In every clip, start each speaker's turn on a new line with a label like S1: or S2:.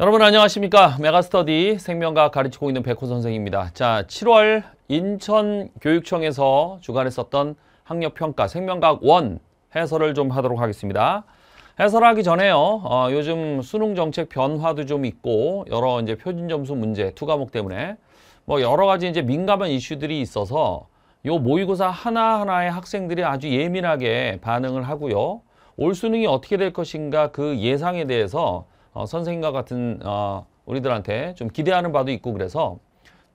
S1: 여러분 안녕하십니까 메가스터디 생명과학 가르치고 있는 백호 선생입니다 자 7월 인천교육청에서 주관했었던 학력평가 생명과학 원 해설을 좀 하도록 하겠습니다 해설하기 전에요 어, 요즘 수능 정책 변화도 좀 있고 여러 이제 표준 점수 문제 투 과목 때문에 뭐 여러 가지 이제 민감한 이슈들이 있어서 요 모의고사 하나하나에 학생들이 아주 예민하게 반응을 하고요 올 수능이 어떻게 될 것인가 그 예상에 대해서 어, 선생님과 같은 어, 우리들한테 좀 기대하는 바도 있고 그래서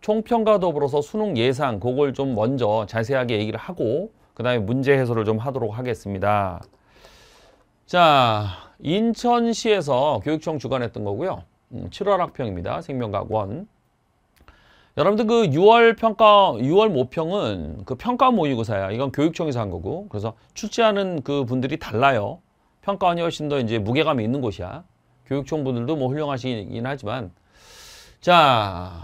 S1: 총평가 더불어서 수능 예상 그걸 좀 먼저 자세하게 얘기를 하고 그 다음에 문제 해설을좀 하도록 하겠습니다. 자 인천시에서 교육청 주관했던 거고요. 음, 7월 학평입니다. 생명과학원. 여러분들 그 6월 평가, 6월 모평은 그 평가 모의고사야. 이건 교육청에서 한 거고. 그래서 출제하는 그 분들이 달라요. 평가원이 훨씬 더 이제 무게감이 있는 곳이야. 교육청 분들도 뭐 훌륭하시긴 하지만 자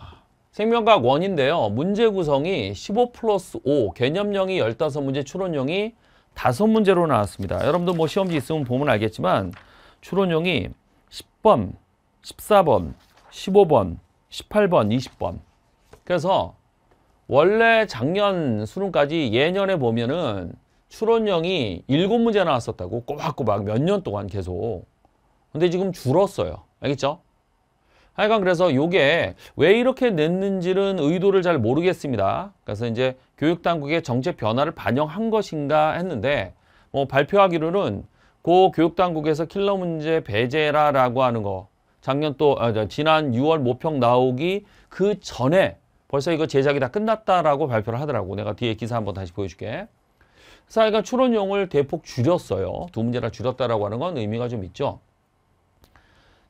S1: 생명과학 원인데요. 문제 구성이 15 플러스 5, 개념형이 15문제, 추론형이 5문제로 나왔습니다. 여러분도 뭐 시험지 있으면 보면 알겠지만 추론형이 10번, 14번, 15번, 18번, 20번. 그래서 원래 작년 수능까지 예년에 보면은 추론형이 7문제 나왔었다고 꼬박꼬박 몇 년 동안 계속 근데 지금 줄었어요. 알겠죠? 하여간 그래서 요게 왜 이렇게 냈는지는 의도를 잘 모르겠습니다. 그래서 이제 교육당국의 정책 변화를 반영한 것인가 했는데 뭐 발표하기로는 고 교육당국에서 킬러 문제 배제라라고 하는 거 작년 또 아, 지난 6월 모평 나오기 그 전에 벌써 이거 제작이 다 끝났다라고 발표를 하더라고. 내가 뒤에 기사 한번 다시 보여줄게. 사회가 추론용을 대폭 줄였어요. 두 문제 다 줄였다라고 하는 건 의미가 좀 있죠.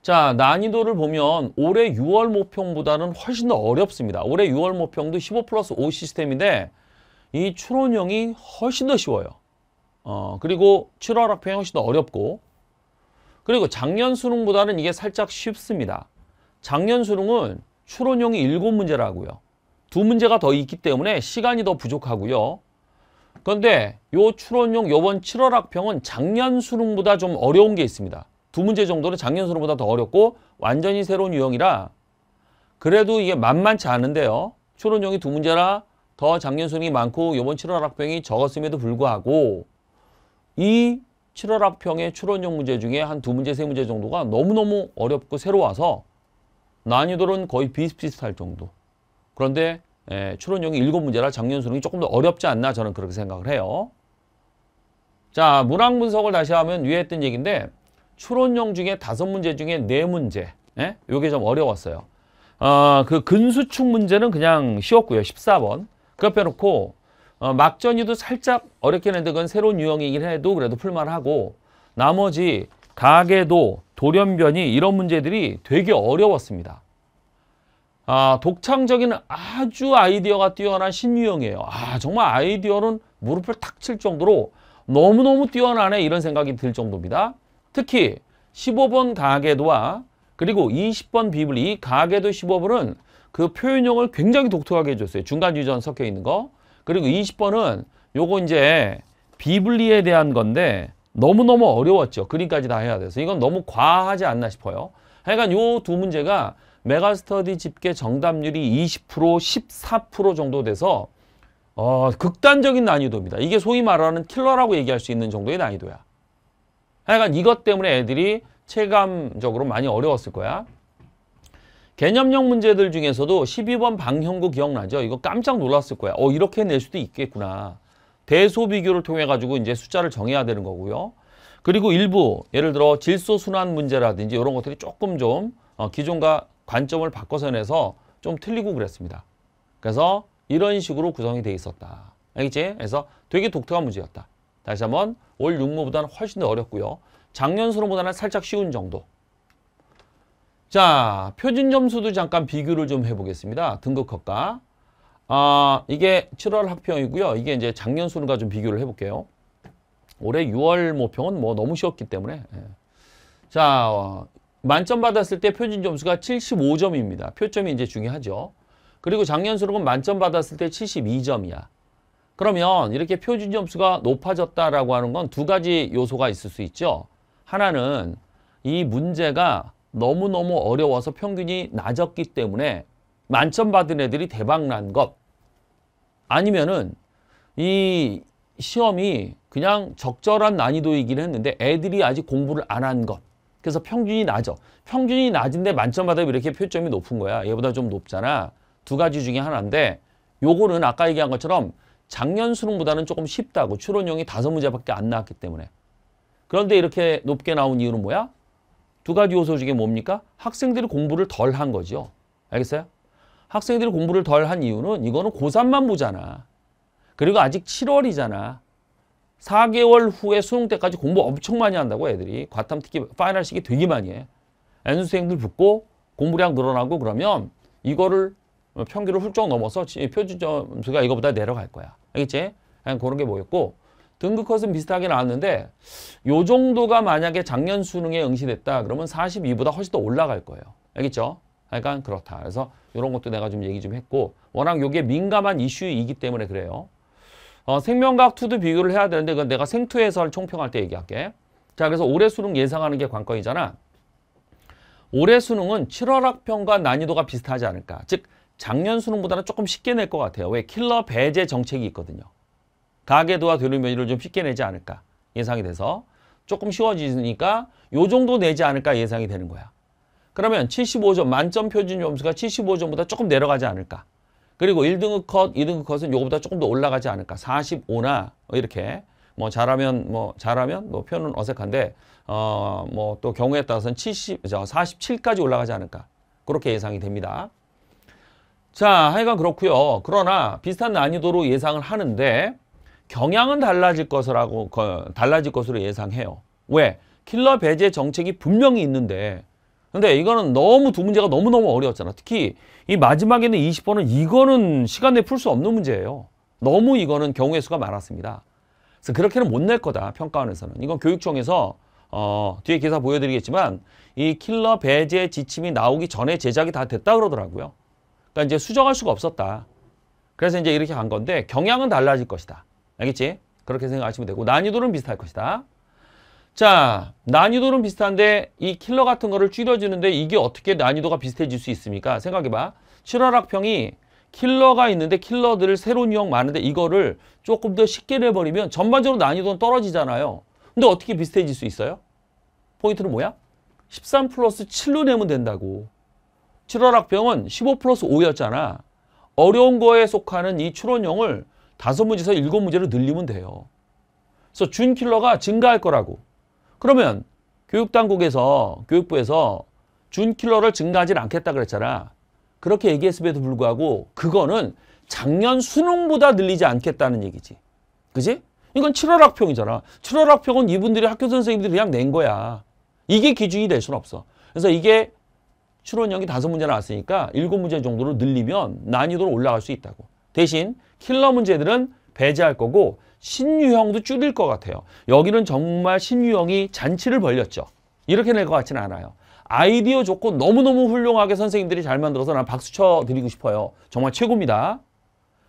S1: 자 난이도를 보면 올해 6월 모평보다는 훨씬 더 어렵습니다. 올해 6월 모평도 15 플러스 5 시스템인데 이출원형이 훨씬 더 쉬워요. 어 그리고 7월 학평이 훨씬 더 어렵고 그리고 작년 수능보다는 이게 살짝 쉽습니다. 작년 수능은 출원형이 7문제라고요. 두 문제가 더 있기 때문에 시간이 더 부족하고요. 그런데 요 출원형 요번 7월 학평은 작년 수능보다 좀 어려운 게 있습니다. 두 문제 정도는 작년 수능보다 더 어렵고 완전히 새로운 유형이라 그래도 이게 만만치 않은데요. 추론형이 두 문제라 더 작년 수능이 많고 이번 7월 학평이 적었음에도 불구하고 이 7월 학평의 추론형 문제 중에 한 두 문제, 세 문제 정도가 너무너무 어렵고 새로워서 난이도는 거의 비슷비슷할 정도. 그런데 예, 추론형이 일곱 문제라 작년 수능이 조금 더 어렵지 않나 저는 그렇게 생각을 해요. 자, 문항 분석을 다시 하면 위에 했던 얘기인데 추론형 중에 다섯 문제 중에 네 문제. 예? 요게 좀 어려웠어요. 어, 그 근수축 문제는 그냥 쉬웠고요. 14번. 그 옆에 놓고 어, 막전이도 살짝 어렵긴 했는데 그건 새로운 유형이긴 해도 그래도 풀만하고 나머지 가계도, 돌연변이 이런 문제들이 되게 어려웠습니다. 아, 독창적인 아주 아이디어가 뛰어난 신유형이에요. 아, 정말 아이디어는 무릎을 탁 칠 정도로 너무너무 뛰어나네 이런 생각이 들 정도입니다. 특히 15번 가계도와 그리고 20번 비블리 가계도 15번은 그 표현형을 굉장히 독특하게 해줬어요. 중간 유전 섞여 있는 거. 그리고 20번은 요거 이제 비블리에 대한 건데 너무너무 어려웠죠. 그림까지 다 해야 돼서. 이건 너무 과하지 않나 싶어요. 하여간 요 두 문제가 메가스터디 집계 정답률이 20% 14% 정도 돼서 어, 극단적인 난이도입니다. 이게 소위 말하는 킬러라고 얘기할 수 있는 정도의 난이도야. 하여간 이것 때문에 애들이 체감적으로 많이 어려웠을 거야. 개념형 문제들 중에서도 12번 방형구 기억나죠? 이거 깜짝 놀랐을 거야. 어 이렇게 낼 수도 있겠구나. 대소 비교를 통해 가지고 이제 숫자를 정해야 되는 거고요. 그리고 일부 예를 들어 질소 순환 문제라든지 이런 것들이 조금 좀 어, 기존과 관점을 바꿔서 내서 좀 틀리고 그랬습니다. 그래서 이런 식으로 구성이 돼 있었다. 알겠지? 그래서 되게 독특한 문제였다. 다시 한번 올 6무보다는 훨씬 더 어렵고요. 작년 수능보다는 살짝 쉬운 정도. 자, 표준 점수도 잠깐 비교를 좀 해보겠습니다. 등급컷과. 아, 이게 7월 학평이고요. 이게 이제 작년 수능과 좀 비교를 해볼게요. 올해 6월 모평은 뭐 너무 쉬웠기 때문에. 예. 자, 어, 만점 받았을 때 표준 점수가 75점입니다. 표점이 이제 중요하죠. 그리고 작년 수능은 만점 받았을 때 72점이야. 그러면 이렇게 표준 점수가 높아졌다라고 하는 건 두 가지 요소가 있을 수 있죠. 하나는 이 문제가 너무너무 어려워서 평균이 낮았기 때문에 만점 받은 애들이 대박 난 것. 아니면은 이 시험이 그냥 적절한 난이도이긴 했는데 애들이 아직 공부를 안 한 것. 그래서 평균이 낮아. 평균이 낮은데 만점 받으면 이렇게 표점이 높은 거야. 얘보다 좀 높잖아. 두 가지 중에 하나인데 요거는 아까 얘기한 것처럼 작년 수능보다는 조금 쉽다고 추론형이 다섯 문제밖에 안 나왔기 때문에 그런데 이렇게 높게 나온 이유는 뭐야? 두 가지 요소 중에 뭡니까? 학생들이 공부를 덜 한 거죠. 알겠어요? 학생들이 공부를 덜 한 이유는 이거는 고3만 보잖아. 그리고 아직 7월이잖아. 4개월 후에 수능 때까지 공부 엄청 많이 한다고 애들이. 과탐 특히 파이널 시기 되게 많이 해. N수생들 붙고 공부량 늘어나고 그러면 이거를 어, 평균을 훌쩍 넘어서 표준 점수가 이거보다 내려갈 거야. 알겠지? 그냥 그런 게 뭐였고 등급 컷은 비슷하게 나왔는데 요 정도가 만약에 작년 수능에 응시됐다 그러면 42보다 훨씬 더 올라갈 거예요. 알겠죠? 그러니까 그렇다. 그래서 이런 것도 내가 좀 얘기 좀 했고 워낙 요게 민감한 이슈이기 때문에 그래요. 어, 생명과학 투도 비교를 해야 되는데 그건 내가 생투에서 총평할 때 얘기할게. 자 그래서 올해 수능 예상하는 게 관건이잖아. 올해 수능은 7월 학평과 난이도가 비슷하지 않을까. 즉 작년 수능보다는 조금 쉽게 낼 것 같아요. 왜? 킬러 배제 정책이 있거든요. 가계도와 되는면의를 좀 쉽게 내지 않을까 예상이 돼서 조금 쉬워지니까 요 정도 내지 않을까 예상이 되는 거야. 그러면 75점 만점 표준 점수가 75점보다 조금 내려가지 않을까. 그리고 1등급 컷, 2등급 컷은 요거보다 조금 더 올라가지 않을까. 45나 이렇게 뭐 잘하면 뭐 잘하면 뭐 표현은 어색한데 어 뭐 또 경우에 따라서는 70, 47까지 올라가지 않을까. 그렇게 예상이 됩니다. 자, 하여간 그렇고요. 그러나 비슷한 난이도로 예상을 하는데 경향은 달라질 것이라고 달라질 것으로 예상해요. 왜? 킬러 배제 정책이 분명히 있는데 근데 이거는 너무 두 문제가 너무너무 어려웠잖아. 특히 이 마지막에 는 20번은 이거는 시간 내에 풀 수 없는 문제예요. 너무 이거는 경우의 수가 많았습니다. 그래서 그렇게는 못 낼 거다. 평가원에서는. 이건 교육청에서 어, 뒤에 기사 보여드리겠지만 이 킬러 배제 지침이 나오기 전에 제작이 다 됐다 그러더라고요. 그러니까 이제 수정할 수가 없었다. 그래서 이제 이렇게 간 건데 경향은 달라질 것이다. 알겠지? 그렇게 생각하시면 되고 난이도는 비슷할 것이다. 자, 난이도는 비슷한데 이 킬러 같은 거를 줄여주는데 이게 어떻게 난이도가 비슷해질 수 있습니까? 생각해봐. 7월 학평이 킬러가 있는데 킬러들을 새로운 유형 많은데 이거를 조금 더 쉽게 내버리면 전반적으로 난이도는 떨어지잖아요. 근데 어떻게 비슷해질 수 있어요? 포인트는 뭐야? 13 플러스 7로 내면 된다고. 칠월학평은 15 플러스 5였잖아. 어려운 거에 속하는 이출원형을 다섯 문제에서 일곱 문제로 늘리면 돼요. 그래서 준킬러가 증가할 거라고. 그러면 교육당국에서 교육부에서 준킬러를 증가하지 않겠다 그랬잖아. 그렇게 얘기했음에도 불구하고 그거는 작년 수능보다 늘리지 않겠다는 얘기지. 그지? 이건 7월 학평이잖아. 7월 학평은 이분들이 학교 선생님들이 그냥 낸 거야. 이게 기준이 될 수는 없어. 그래서 이게 출원형이 다섯 문제 나왔으니까 일곱 문제 정도로 늘리면 난이도를 올라갈 수 있다고. 대신 킬러 문제들은 배제할 거고 신유형도 줄일 것 같아요. 여기는 정말 신유형이 잔치를 벌렸죠. 이렇게 낼 것 같지는 않아요. 아이디어 좋고 너무너무 훌륭하게 선생님들이 잘 만들어서 난 박수 쳐드리고 싶어요. 정말 최고입니다.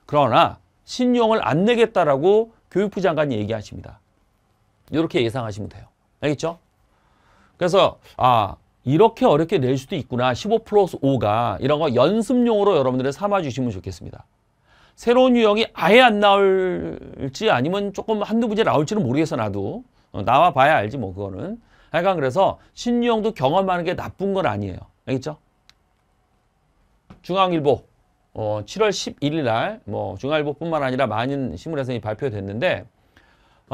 S1: 그러나 신유형을 안 내겠다라고 교육부 장관이 얘기하십니다. 이렇게 예상하시면 돼요. 알겠죠? 그래서 아 이렇게 어렵게 낼 수도 있구나. 15 플러스 5가 이런 거 연습용으로 여러분들을 삼아주시면 좋겠습니다. 새로운 유형이 아예 안 나올지 아니면 조금 한두 문제 나올지는 모르겠어 나도. 어, 나와 봐야 알지 뭐 그거는. 하여간 그래서 신유형도 경험하는 게 나쁜 건 아니에요. 알겠죠? 중앙일보 어, 7월 11일 날 뭐 중앙일보뿐만 아니라 많은 신문에서 발표됐는데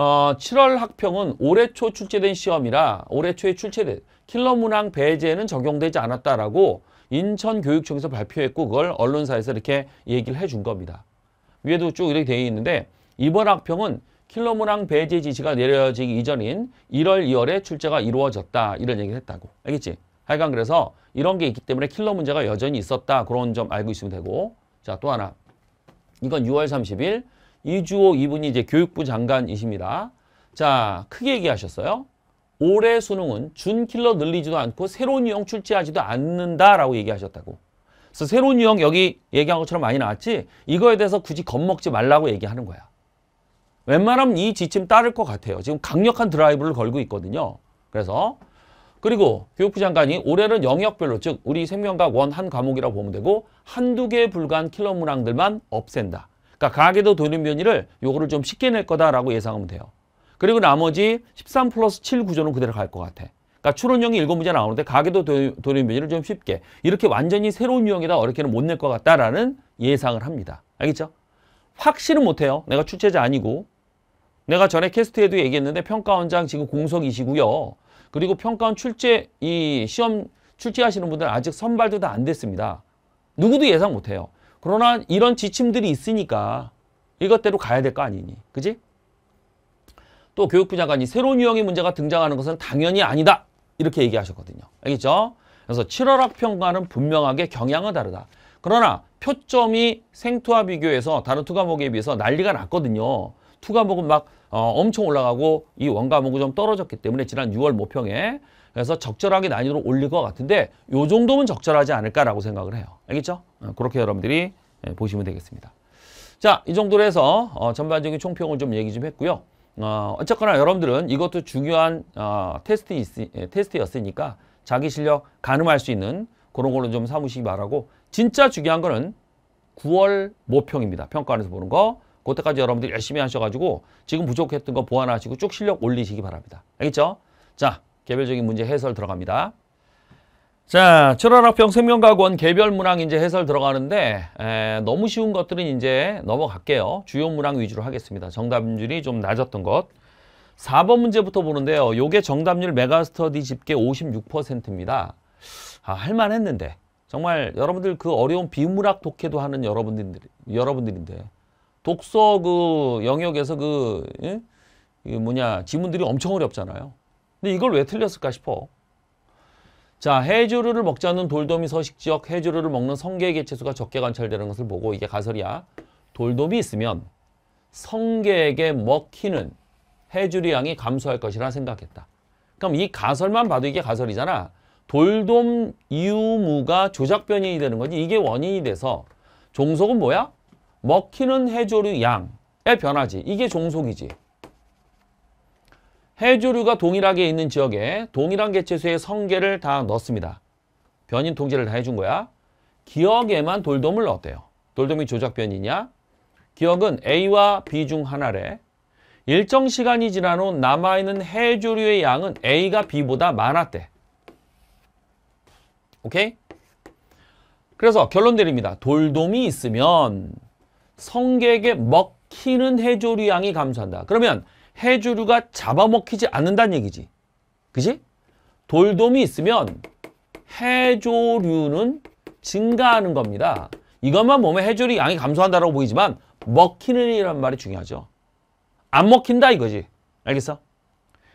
S1: 어, 7월 학평은 올해 초 출제된 시험이라 올해 초에 출제된 킬러 문항 배제는 적용되지 않았다라고 인천교육청에서 발표했고 그걸 언론사에서 이렇게 얘기를 해 준 겁니다. 위에도 쭉 이렇게 되어 있는데 이번 학평은 킬러 문항 배제 지시가 내려지기 이전인 1월, 2월에 출제가 이루어졌다 이런 얘기를 했다고 알겠지? 하여간 그래서 이런 게 있기 때문에 킬러 문제가 여전히 있었다 그런 점 알고 있으면 되고 자 또 하나 이건 6월 30일 이주호 이분이 이제 교육부 장관이십니다. 자, 크게 얘기하셨어요. 올해 수능은 준킬러 늘리지도 않고 새로운 유형 출제하지도 않는다라고 얘기하셨다고. 그래서 새로운 유형 여기 얘기한 것처럼 많이 나왔지 이거에 대해서 굳이 겁먹지 말라고 얘기하는 거야. 웬만하면 이 지침 따를 것 같아요. 지금 강력한 드라이브를 걸고 있거든요. 그래서 그리고 교육부 장관이 올해는 영역별로 즉 우리 생명과원 한 과목이라고 보면 되고 한두 개에 불과한 킬러 문항들만 없앤다. 그러니까 가계도 돌연면이를 요거를 좀 쉽게 낼 거다라고 예상하면 돼요. 그리고 나머지 13 플러스 7 구조는 그대로 갈 것 같아. 그러니까 추론형이 7문제 나오는데 가계도 돌연면이를좀 쉽게 이렇게 완전히 새로운 유형이다 어렵게는 못 낼 것 같다라는 예상을 합니다. 알겠죠? 확실은 못해요. 내가 출제자 아니고. 내가 전에 캐스트에도 얘기했는데 평가원장 지금 공석이시고요. 그리고 평가원 출제, 이 시험 출제하시는 분들 아직 선발도 다 안 됐습니다. 누구도 예상 못해요. 그러나 이런 지침들이 있으니까 이것대로 가야 될 거 아니니. 그지? 또 교육부 장관이 새로운 유형의 문제가 등장하는 것은 당연히 아니다. 이렇게 얘기하셨거든요. 알겠죠? 그래서 7월 학평과는 분명하게 경향은 다르다. 그러나 표점이 생투와 비교해서 다른 투과목에 비해서 난리가 났거든요. 투과목은 막 어, 엄청 올라가고 이 원과목은 좀 떨어졌기 때문에 지난 6월 모평에 그래서 적절하게 난이도를 올릴 것 같은데 요 정도면 적절하지 않을까라고 생각을 해요. 알겠죠? 어, 그렇게 여러분들이 예, 보시면 되겠습니다. 자, 이 정도로 해서 어, 전반적인 총평을 좀 얘기 좀 했고요. 어, 어쨌거나 여러분들은 이것도 중요한 어, 테스트 예, 테스트였으니까 자기 실력 가늠할 수 있는 그런 걸로 좀 삼으시기 바라고 진짜 중요한 거는 9월 모평입니다. 평가원에서 보는 거. 그때까지 여러분들 열심히 하셔가지고 지금 부족했던 거 보완하시고 쭉 실력 올리시기 바랍니다. 알겠죠? 자, 개별적인 문제 해설 들어갑니다. 자, 철학학평 생명과학원 개별 문항 이제 해설 들어가는데 에, 너무 쉬운 것들은 이제 넘어갈게요. 주요 문항 위주로 하겠습니다. 정답률이 좀 낮았던 것. 4번 문제부터 보는데요. 요게 정답률 메가스터디 집계 56%입니다. 아, 할만했는데. 정말 여러분들 그 어려운 비문학 독해도 하는 여러분들, 여러분들인데 독서 그 영역에서 그, 예? 뭐냐, 지문들이 엄청 어렵잖아요. 근데 이걸 왜 틀렸을까 싶어. 자, 해조류를 먹지 않는 돌돔이 서식 지역 해조류를 먹는 성계 개체수가 적게 관찰되는 것을 보고 이게 가설이야. 돌돔이 있으면 성계에게 먹히는 해조류 양이 감소할 것이라 생각했다. 그럼 이 가설만 봐도 이게 가설이잖아. 돌돔 이유무가 조작 변인이 되는 거지. 이게 원인이 돼서 종속은 뭐야? 먹히는 해조류 양의 변화지. 이게 종속이지. 해조류가 동일하게 있는 지역에 동일한 개체수의 성게를 다 넣습니다. 변인 통제를 다 해준 거야. 기억에만 돌돔을 넣었대요. 돌돔이 조작 변이냐? 기억은 A와 B 중 하나래. 일정 시간이 지난 후 남아있는 해조류의 양은 A가 B보다 많았대. 오케이? 그래서 결론 내립니다. 돌돔이 있으면 성객에 먹히는 해조류 양이 감소한다. 그러면 해조류가 잡아먹히지 않는다는 얘기지. 그지? 돌돔이 있으면 해조류는 증가하는 겁니다. 이것만 보면 해조류 양이 감소한다고 보이지만 먹히는 이란 말이 중요하죠. 안 먹힌다 이거지. 알겠어?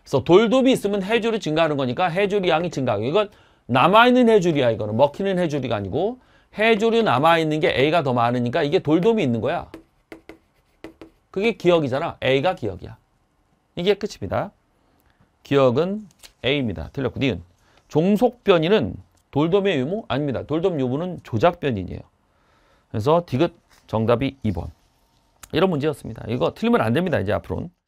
S1: 그래서 돌돔이 있으면 해조류 증가하는 거니까 해조류 양이 증가하고 이건 남아있는 해조류야 이거는 먹히는 해조류가 아니고 해조류 남아있는 게 A가 더 많으니까 이게 돌돔이 있는 거야. 그게 기억이잖아. A가 기억이야. 이게 끝입니다. 기억은 A입니다. 틀렸고, 니은. 종속 변이는 돌돔의 유무? 아닙니다. 돌돔 유무는 조작 변인이에요. 그래서 디귿 정답이 2번. 이런 문제였습니다. 이거 틀리면 안 됩니다. 이제 앞으로는.